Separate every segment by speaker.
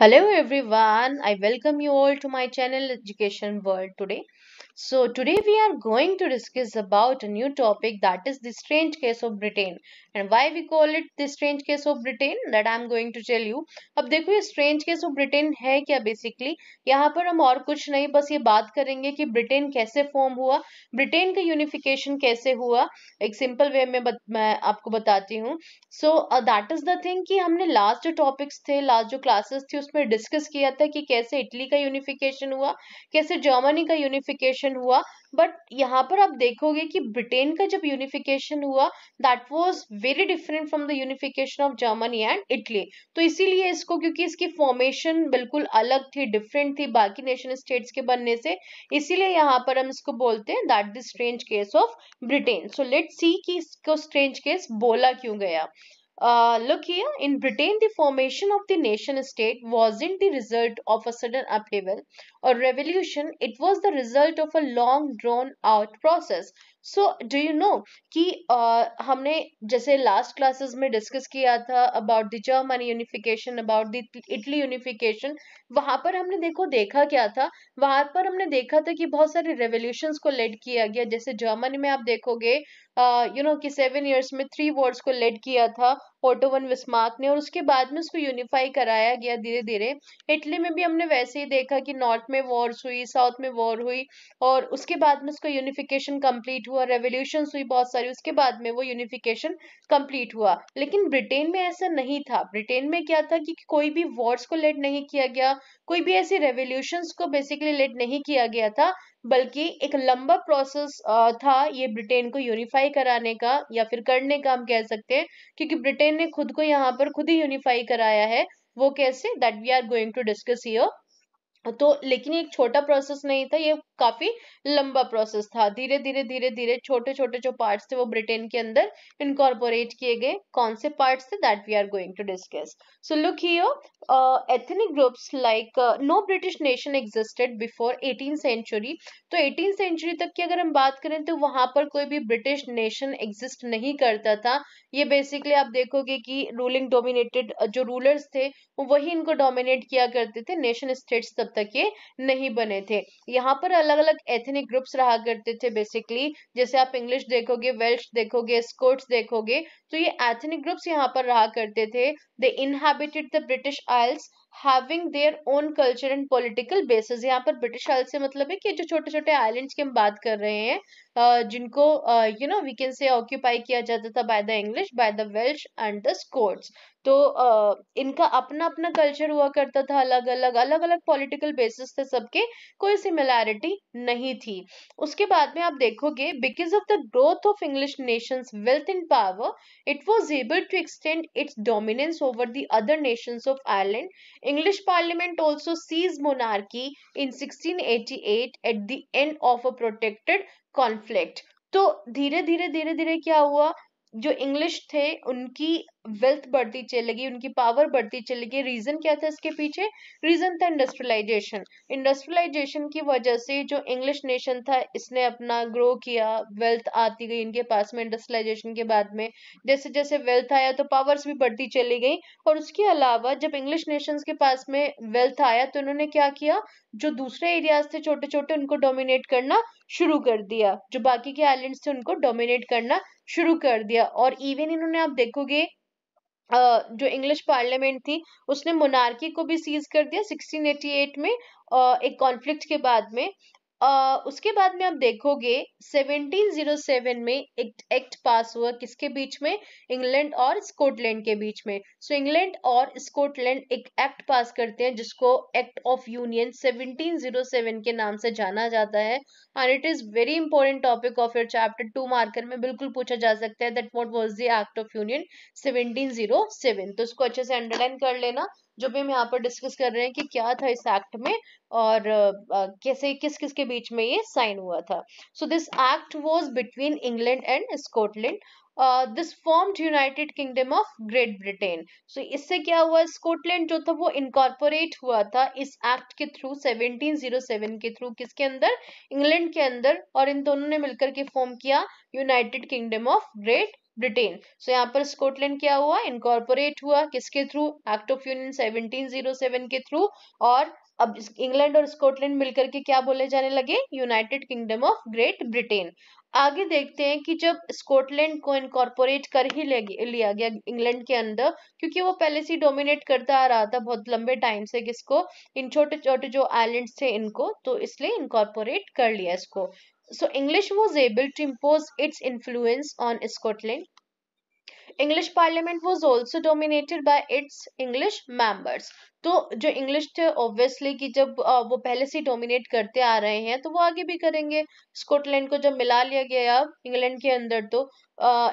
Speaker 1: Hello everyone, I welcome you all to my channel Education World today. So today we are going to discuss about a new topic that is the strange case of Britain and why we call it the strange case of Britain that I am going to tell you. अब देखो ये strange case of Britain है क्या basically यहाँ पर हम और कुछ नहीं बस ये बात करेंगे कि britain कैसे form हुआ britain का unification कैसे हुआ एक simple way में बत, मैं आपको बताती हूँ uh, that is the thing कि हमने last जो topics थे last जो classes थी उसमें discuss किया था कि कैसे italy का unification हुआ कैसे germany का unification यूनिफिकेशन हुआ बट यहाँ पर आप देखोगे कि ब्रिटेन का जब यूनिफिकेशन हुआ that was very different from the unification of Germany and Italy तो इसीलिए इसको क्योंकि इसकी फॉर्मेशन बिल्कुल अलग थी डिफरेंट थी बाकी नेशन स्टेट्स के बनने से इसीलिए यहाँ पर हम इसको बोलते हैं that the strange case of Britain so let see कि इसको स्ट्रेंज केस बोला क्यों गया Uh, look here, in Britain, the formation of the nation state wasn't the result of a sudden upheaval or revolution. It was the result of a long drawn out process. So, do you कि uh, हमने जैसे last classes में discuss किया था about the German unification, about the Italy unification, वहां पर हमने देखो देखा क्या था वहां पर हमने देखा था कि बहुत सारे रेवोल्यूशन को लेड किया गया जैसे जर्मनी में आप देखोगे यू नो कि सेवन ईयर्स में थ्री वर्ड्स को लेड किया था ओटोवन विस्मार्क ने और उसके बाद में उसको यूनिफाई कराया गया धीरे धीरे इटली में भी हमने वैसे ही देखा कि नॉर्थ में वॉर्स हुई साउथ में वॉर हुई और उसके बाद में उसको यूनिफिकेशन कंप्लीट हुआ रेवोल्यूशन हुई बहुत सारी उसके बाद में वो यूनिफिकेशन कंप्लीट हुआ लेकिन ब्रिटेन में ऐसा नहीं था ब्रिटेन में क्या था कि कोई भी वॉर्स को लेड नहीं किया गया कोई भी ऐसी रेवोल्यूशन को बेसिकली लेट नहीं किया गया था बल्कि एक लंबा प्रोसेस था ये ब्रिटेन को यूनिफाई कराने का या फिर करने का हम कह सकते हैं क्योंकि ब्रिटेन ने खुद को यहाँ पर खुद ही यूनिफाई कराया है वो कैसे that we are going to discuss here तो लेकिन एक छोटा प्रोसेस नहीं था ये काफी लंबा प्रोसेस था धीरे धीरे धीरे धीरे छोटे छोटे जो पार्ट्स थे वो ब्रिटेन के अंदर इनकॉर्पोरेट किए गए कौन से पार्ट्स थे that we are going to discuss so look here ethnic groups like no British nation existed before eighteen century तो एटीन सेंचुरी तक की अगर हम बात करें तो वहां पर कोई भी ब्रिटिश नेशन एग्जिस्ट नहीं करता था ये बेसिकली आप देखोगे कि रूलिंग डोमिनेटेड जो रूलर्स थे वही इनको डोमिनेट किया करते थे नेशन स्टेट्स तब तक ये नहीं बने थे यहाँ पर अलग अलग अलग एथनिक ग्रुप्स रहा करते थे बेसिकली जैसे आप इंग्लिश देखोगे वेल्श देखोगे स्कोट्स देखोगे तो ये एथनिक ग्रुप्स यहाँ पर रहा करते थे they inhabited the British Isles having their own culture and political basis यहाँ पर ब्रिटिश आइल्स से मतलब है कि जो छोटे छोटे आइलैंड्स की हम बात कर रहे हैं जिनको you know we can say occupy किया जाता था by the English by the Welsh and the Scots तो अ, इनका अपना अपना कल्चर हुआ करता था अलग अलग अलग अलग पॉलिटिकल बेसिस थे सबके कोई सिमिलैरिटी नहीं थी उसके बाद में आप देखोगे because of the growth of English nations wealth in power it was able to extend its dominance over the other nations of Ireland English parliament also seize monarchy in sixteen eight the end of a protected conflict तो धीरे धीरे धीरे धीरे क्या हुआ जो English थे उनकी वेल्थ बढ़ती चलेगी उनकी पावर बढ़ती चलेगी रीजन क्या था इसके पीछे रीजन था इंडस्ट्रियलाइजेशन इंडस्ट्रियलाइजेशन की वजह से जो इंग्लिश नेशन था इसने अपना ग्रो किया वेल्थ आती गई इनके पास में इंडस्ट्रियलाइजेशन के बाद में जैसे जैसे वेल्थ आया तो पावर्स भी बढ़ती चली गई और उसके अलावा जब इंग्लिश नेशन के पास में वेल्थ आया तो उन्होंने क्या किया जो दूसरे एरियाज थे छोटे छोटे उनको डोमिनेट करना शुरू कर दिया जो बाकी के आइलैंड्स थे उनको डोमिनेट करना शुरू कर दिया और इवन इन्होंने आप देखोगे जो इंग्लिश पार्लियामेंट थी उसने मोनार्की को भी सीज कर दिया 1688 में एक कॉन्फ्लिक्ट के बाद में आ, उसके बाद में आप देखोगे 1707 में एक एक्ट पास हुआ किसके बीच में इंग्लैंड और स्कॉटलैंड के बीच में सो इंग्लैंड और स्कॉटलैंड एक एक्ट पास करते हैं जिसको एक्ट ऑफ यूनियन 1707 के नाम से जाना जाता है and it is very important topic of your chapter two marker में बिल्कुल पूछा जा सकता है that what was the act of union seventeen तो उसको अच्छे से अंडरलाइन कर लेना जो भी हम यहाँ पर डिस्कस कर रहे हैं कि क्या था इस एक्ट में और कैसे किस किस के बीच में ये साइन हुआ था so this act was between England and Scotland this formed United Kingdom of Great Britain so इससे क्या हुआ स्कॉटलैंड जो था वो इनकॉर्पोरेट हुआ था इस एक्ट के थ्रू 1707 के थ्रू किसके अंदर इंग्लैंड के अंदर और इन दोनों ने मिलकर के फॉर्म किया United Kingdom of Great Britain so so, यहाँ पर स्कॉटलैंड क्या हुआ इनकॉर्पोरेट हुआ किसके थ्रू एक्ट ऑफ यूनियन 1707 के थ्रू और अब इंग्लैंड और स्कॉटलैंड मिलकर के क्या बोले जाने लगे United Kingdom of Great Britain आगे देखते हैं कि जब स्कॉटलैंड को इनकॉर्पोरेट कर ही लिया गया इंग्लैंड के अंदर क्योंकि वो पहले से डोमिनेट करता आ रहा था बहुत लंबे टाइम से किसको इन छोटे छोटे जो आइलैंड्स थे इनको तो इसलिए इनकॉर्पोरेट कर लिया इसको So English was able to impose its influence on Scotland. English Parliament was also dominated by its English members. तो जो इंग्लिश थे ऑब्वियसली कि जब वो पहले से डोमिनेट करते आ रहे हैं तो वो आगे भी करेंगे स्कॉटलैंड को जब मिला लिया गया अब इंग्लैंड के अंदर तो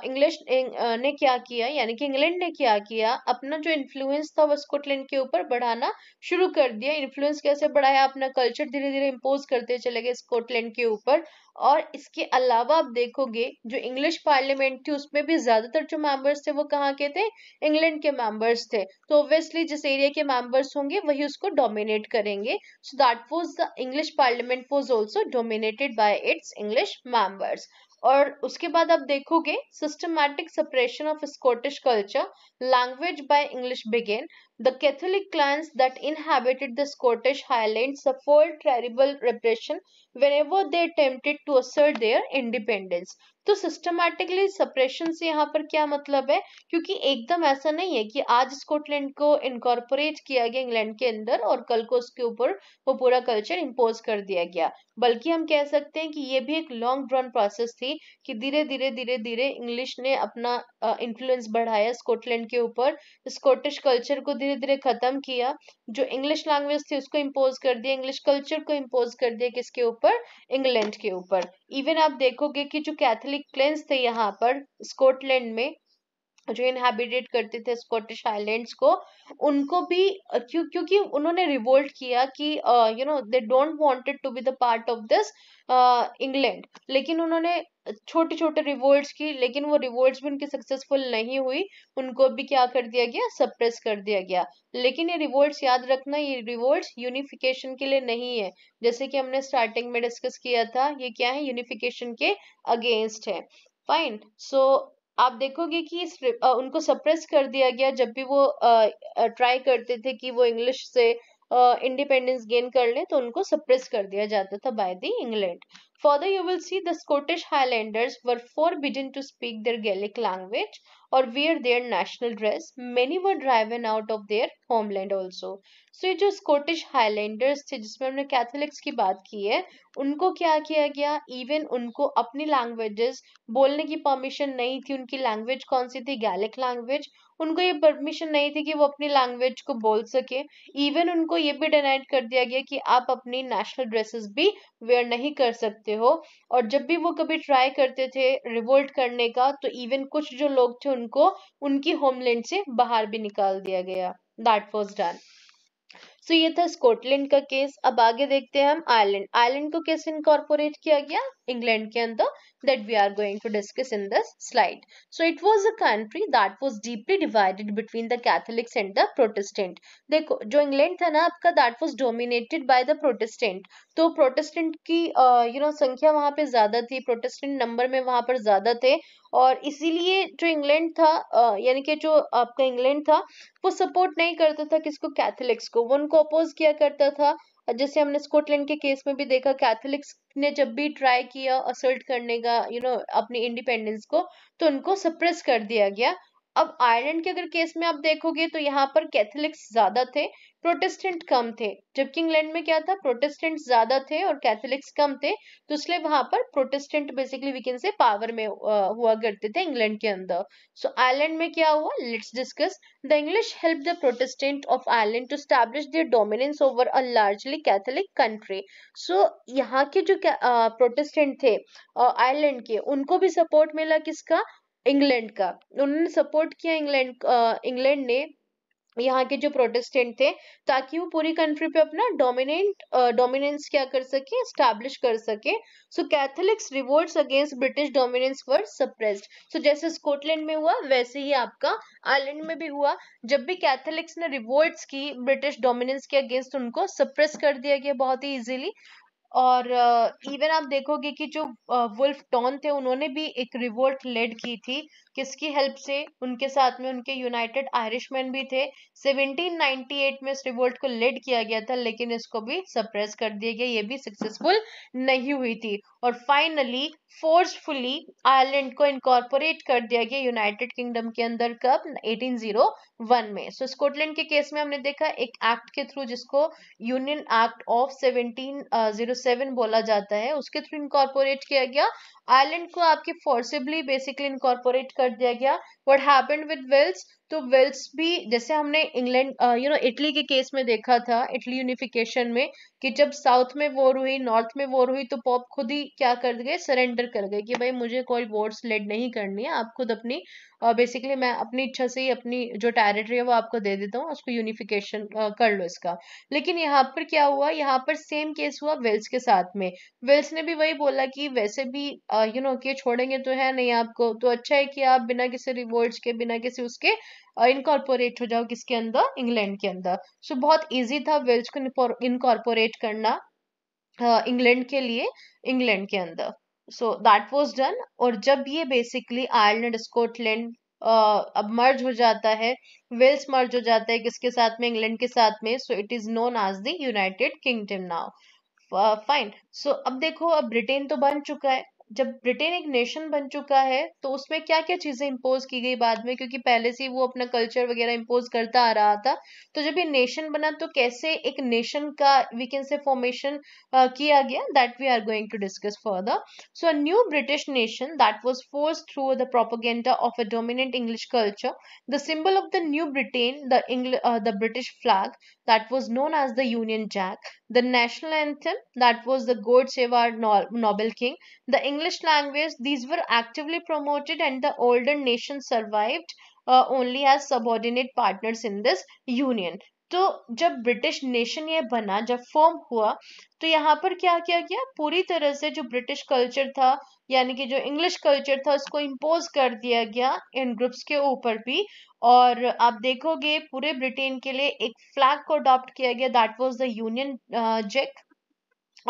Speaker 1: इंग्लिश ने क्या किया यानी कि इंग्लैंड ने क्या किया अपना जो इन्फ्लुएंस था वो स्कॉटलैंड के ऊपर बढ़ाना शुरू कर दिया इन्फ्लुएंस कैसे बढ़ाया अपना कल्चर धीरे धीरे इम्पोज करते चले गए स्कॉटलैंड के ऊपर और इसके अलावा आप देखोगे जो इंग्लिश पार्लियामेंट थी उसमें भी ज्यादातर जो मेंबर्स थे वो कहाँ के थे इंग्लैंड के मेंबर्स थे तो ऑब्वियसली जिस एरिया के मेंबर्स मेंबर्स होंगे वही उसको डोमिनेट करेंगे so that was the English parliament was also dominated by its English members और उसके बाद आप देखोगे systematic suppression of Scottish culture language by English began The Catholic clans that inhabited the Scottish Highlands suffered terrible repression whenever they attempted to assert their independence. तो systematically suppression से यहाँ पर क्या मतलब है क्योंकि एकदम ऐसा नहीं है कि आज स्कॉटलैंड को इनकॉर्पोरेट किया गया इंग्लैंड के अंदर और कल को उसके ऊपर वो पूरा कल्चर इम्पोज कर दिया गया बल्कि हम कह सकते हैं कि ये भी एक लॉन्ग ड्रॉन प्रोसेस थी कि धीरे धीरे धीरे धीरे इंग्लिश ने अपना इन्फ्लुएंस बढ़ाया स्कॉटलैंड के ऊपर स्कॉटिश कल्चर को धीरे धीरे ख़त्म किया जो इंग्लिश लैंग्वेज थी उसको इम्पोज कर दिया इंग्लिश कल्चर को इम्पोज कर दिया किसके ऊपर इंग्लैंड के ऊपर इवन आप देखोगे कि जो कैथोलिक क्लेंस थे यहाँ पर स्कॉटलैंड में जो इनहेबिटेट करते थे स्कॉटिश आइलैंड्स को उनको भी क्यों क्योंकि उन्होंने रिवोल्ट किया कि you know they don't wanted to be the part of this England लेकिन उन्होंने छोटे छोटे रिवोल्ट्स की लेकिन वो रिवोल्ट्स भी उनकी सक्सेसफुल नहीं हुई उनको भी क्या कर दिया गया सप्रेस कर दिया गया लेकिन ये रिवोल्ट्स याद रखना ये रिवोल्ट्स यूनिफिकेशन के लिए नहीं है जैसे कि हमने स्टार्टिंग में डिस्कस किया था ये क्या है यूनिफिकेशन के अगेंस्ट है फाइन सो so, आप देखोगे कि इस उनको सप्रेस कर दिया गया जब भी वो ट्राई करते थे कि वो इंग्लिश से इंडिपेंडेंस गेन कर ले तो उनको सप्रेस कर दिया जाता था by the England for you will see the Scottish Highlanders were forbidden to speak their Gaelic language और wear their national dress many were driven out of their homeland also so ये जो Scottish Highlanders थे जिसमें हमने Catholics की बात की है उनको क्या किया गया इवन उनको अपनी लैंग्वेजेस बोलने की परमिशन नहीं थी उनकी लैंग्वेज कौन सी थी गैलिक लैंग्वेज उनको ये परमिशन नहीं थी कि वो अपनी लैंग्वेज को बोल सके इवन उनको ये भी डिनाइड कर दिया गया कि आप अपनी नेशनल ड्रेसेस भी वेयर नहीं कर सकते हो और जब भी वो कभी ट्राई करते थे रिवोल्ट करने का तो इवन कुछ जो लोग थे उनको उनकी होमलैंड से बाहर भी निकाल दिया गया दैट वॉज डन सो तो ये था स्कॉटलैंड का केस अब आगे देखते हैं हम आयरलैंड आयरलैंड को कैसे इनकॉर्पोरेट किया गया इंग्लैंड के अंदर that we are going to discuss in this slide so it was a country that was deeply divided between the Catholics and the Protestant देखो जो इंग्लैंड था ना आपका that was dominated by the Protestant तो Protestant की you uh, know you know, संख्या वहां पे ज्यादा थी प्रोटेस्टेंट नंबर में वहां पर ज्यादा थे और इसीलिए जो इंग्लैंड था यानी कि जो आपका इंग्लैंड था वो सपोर्ट नहीं करता था किसको कैथलिक्स को वो उनको अपोज किया करता था जैसे हमने स्कॉटलैंड के केस में भी देखा कैथलिक्स ने जब भी ट्राई किया असल्ट करने का यू you नो know, अपनी इंडिपेंडेंस को तो उनको सप्रेस कर दिया गया अब आयरलैंड के अगर केस में आप देखोगे तो यहाँ पर कैथलिक्स ज्यादा थे प्रोटेस्टेंट कम थे जबकि इंग्लैंड में क्या था प्रोटेस्टेंट ज्यादा थे और कैथोलिक्स कम थे तो इसलिए वहां पर प्रोटेस्टेंट बेसिकली वीकेंड से पावर में हुआ करते थे इंग्लैंड के अंदर सो आयरलैंड में क्या हुआ let's discuss the English help the Protestant of Ireland to establish their dominance over a largely Catholic country so यहाँ के जो प्रोटेस्टेंट थे आयरलैंड के उनको भी सपोर्ट मिला किसका इंग्लैंड का उन्होंने सपोर्ट किया इंग्लैंड इंग्लैंड ने यहाँ के जो प्रोटेस्टेंट थे ताकि वो पूरी कंट्री पे अपना डोमिनेंट डोमिनेंस uh, क्या कर सके स्टैब्लिश कर सके so Catholics revolts against British dominance were suppressed so जैसे स्कॉटलैंड में हुआ वैसे ही आपका आयरलैंड में भी हुआ जब भी कैथोलिक्स ने रिवोल्ट्स की ब्रिटिश डोमिनेंस के अगेंस्ट उनको सप्रेस कर दिया गया बहुत ही ईजिली और इवन uh, आप देखोगे कि जो वुल्फ uh, टॉन थे उन्होंने भी एक रिवोल्ट लेड की थी किसकी हेल्प से उनके साथ में उनके यूनाइटेड आयरिशमैन भी थे 1798 में इस रिवोल्ट को लेड किया गया था लेकिन इसको भी सप्रेस कर दिया गया ये भी सक्सेसफुल नहीं हुई थी और फाइनली फोर्सफुली आयरलैंड को इनकॉर्पोरेट कर दिया गया यूनाइटेड किंगडम के अंदर कब 1801 में सो so, स्कॉटलैंड के केस में हमने देखा एक एक्ट के थ्रू जिसको यूनियन एक्ट ऑफ 1707 बोला जाता है उसके थ्रू इनकॉर्पोरेट किया गया आयरलैंड को आपके फोर्सिबली बेसिकली इनकॉर्पोरेट कर what happened with wills तो वेल्स भी जैसे हमने इंग्लैंड यू नो इटली के केस में देखा था इटली यूनिफिकेशन में कि जब साउथ में वॉर हुई नॉर्थ में वॉर हुई तो पॉप खुद ही क्या कर गए सरेंडर कर गए कि भाई मुझे कोई वॉर्स लेड नहीं करनी है आप खुद अपनी बेसिकली मैं अपनी इच्छा से ही अपनी जो टेरिटरी है वो आपको दे देता हूँ उसको यूनिफिकेशन कर लो इसका लेकिन यहाँ पर क्या हुआ यहाँ पर सेम केस हुआ वेल्स के साथ में वेल्स ने भी वही बोला कि वैसे भी यू नो के छोड़ेंगे तो है नहीं आपको तो अच्छा है कि आप बिना किसी रिवोल्ट के बिना किसी उसके इनकॉर्पोरेट हो जाओ किसके अंदर इंग्लैंड के अंदर सो so, बहुत ईजी था वेल्स को इनकॉर्पोरेट करना इंग्लैंड के लिए इंग्लैंड के अंदर सो दैट वॉज डन और जब ये बेसिकली आयरलैंड स्कॉटलैंड अब मर्ज हो जाता है वेल्स मर्ज हो जाता है किसके साथ में इंग्लैंड के साथ में so it is known as the United Kingdom now fine so अब देखो अब ब्रिटेन तो बन चुका है जब ब्रिटेन एक नेशन बन चुका है तो उसमें क्या क्या चीज़ें इम्पोज की गई बाद में क्योंकि पहले से वो अपना कल्चर वगैरह इम्पोज करता आ रहा था तो जब ये नेशन बना तो कैसे एक नेशन का वी कैन से फॉर्मेशन किया गया that we are going to discuss further so a new British nation that was force through the propaganda of a dominant English culture the symbol of the new Britain the English the British flag that was known as the Union Jack, the national anthem that was the God Save Our Noble King, the English language, these were actively promoted and the older nation survived uh, only as subordinate partners in this union. तो जब British nation ये बना जब form हुआ तो यहाँ पर क्या किया गया पूरी तरह से जो ब्रिटिश कल्चर था यानी कि जो इंग्लिश कल्चर था उसको इम्पोज कर दिया गया इन ग्रुप्स के ऊपर भी और आप देखोगे पूरे ब्रिटेन के लिए एक फ्लैग को अडॉप्ट किया गया that was the Union Jack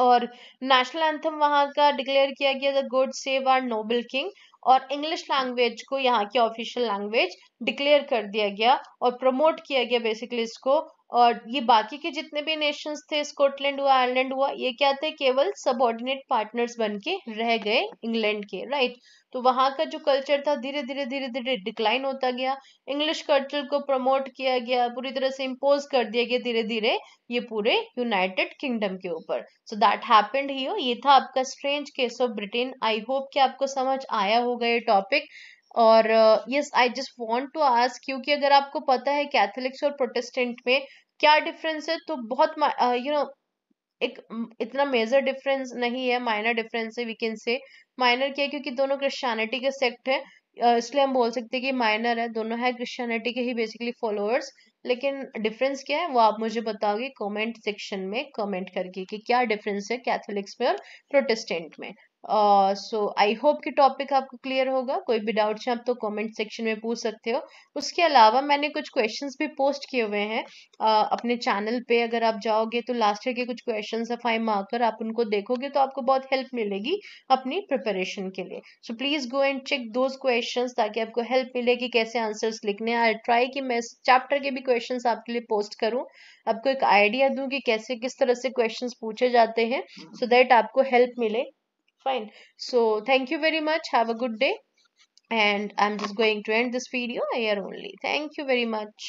Speaker 1: और नेशनल एंथम वहां का डिक्लेयर किया गया the God save our noble king और इंग्लिश लैंग्वेज को यहाँ की ऑफिशियल लैंग्वेज डिक्लेयर कर दिया गया और प्रमोट किया गया बेसिकली इसको और ये बाकी के जितने भी नेशंस थे स्कॉटलैंड हुआ आयरलैंड हुआ ये क्या थे केवल सबऑर्डिनेट पार्टनर्स बन के रह गए इंग्लैंड के राइट तो वहां का जो कल्चर था धीरे धीरे धीरे धीरे डिक्लाइन होता गया इंग्लिश कल्चर को प्रमोट किया गया पूरी तरह से इम्पोज कर दिया गया धीरे धीरे ये पूरे यूनाइटेड किंगडम के ऊपर सो दैट हैपेंड ही ये था आपका strange case of Britain I hope कि आपको समझ आया होगा ये टॉपिक और yes I just want to ask क्योंकि अगर आपको पता है कैथोलिक्स और प्रोटेस्टेंट में क्या डिफरेंस है तो बहुत यू नो uh, एक इतना मेजर डिफरेंस नहीं है माइनर डिफरेंस है वी कैन से माइनर क्या है क्योंकि दोनों क्रिश्चियनिटी के सेक्ट है uh, इसलिए हम बोल सकते हैं कि माइनर है दोनों है क्रिश्चियनिटी के ही बेसिकली फॉलोअर्स लेकिन डिफरेंस क्या है वो आप मुझे बताओगे कमेंट सेक्शन में कमेंट करके कि क्या डिफरेंस है कैथोलिक्स में और प्रोटेस्टेंट में सो आई होप कि टॉपिक आपको क्लियर होगा कोई भी डाउट्स हैं आप तो कमेंट सेक्शन में पूछ सकते हो उसके अलावा मैंने कुछ क्वेश्चंस भी पोस्ट किए हुए हैं uh, अपने चैनल पे अगर आप जाओगे तो लास्ट ईयर के कुछ क्वेश्चन है फाइव मार्कर आप उनको देखोगे तो आपको बहुत हेल्प मिलेगी अपनी प्रिपरेशन के लिए so please go and check those question ताकि आपको हेल्प मिले कि कैसे आंसर्स लिखने आई ट्राई कि मैं चैप्टर के भी क्वेश्चन आपके लिए पोस्ट करूँ आपको एक आइडिया दूँ कि कैसे किस तरह से क्वेश्चन पूछे जाते हैं सो हम्म। so दैट आपको हेल्प मिले fine so thank you very much have a good day and i'm just going to end this video here only thank you very much